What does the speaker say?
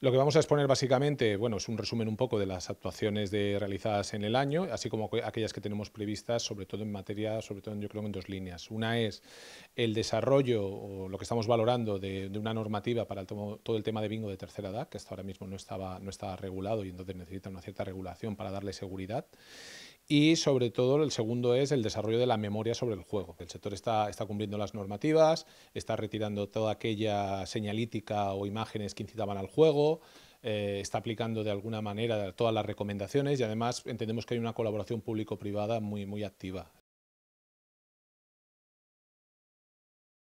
Lo que vamos a exponer básicamente, bueno, es un resumen un poco de las actuaciones de, realizadas en el año, así como aquellas que tenemos previstas, sobre todo en materia, sobre todo yo creo en dos líneas. Una es el desarrollo o lo que estamos valorando de, una normativa para todo el tema de bingo de tercera edad, que hasta ahora mismo no estaba, no estaba regulado y entonces necesita una cierta regulación para darle seguridad y sobre todo el segundo es el desarrollo de la memoria sobre el juego. El sector está, está cumpliendo las normativas, está retirando toda aquella señalítica o imágenes que incitaban al juego, eh, está aplicando de alguna manera todas las recomendaciones y además entendemos que hay una colaboración público-privada muy, muy activa.